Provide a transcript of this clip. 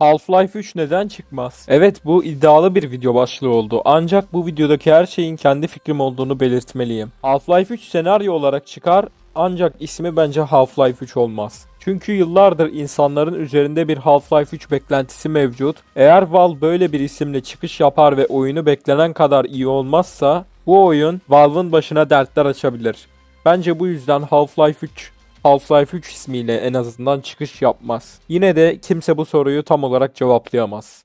Half-Life 3 neden çıkmaz? Evet bu iddialı bir video başlığı oldu ancak bu videodaki her şeyin kendi fikrim olduğunu belirtmeliyim. Half-Life 3 senaryo olarak çıkar ancak ismi bence Half-Life 3 olmaz. Çünkü yıllardır insanların üzerinde bir Half-Life 3 beklentisi mevcut. Eğer Valve böyle bir isimle çıkış yapar ve oyunu beklenen kadar iyi olmazsa bu oyun Valve'ın başına dertler açabilir. Bence bu yüzden Half-Life 3 Half-Life 3 ismiyle en azından çıkış yapmaz. Yine de kimse bu soruyu tam olarak cevaplayamaz.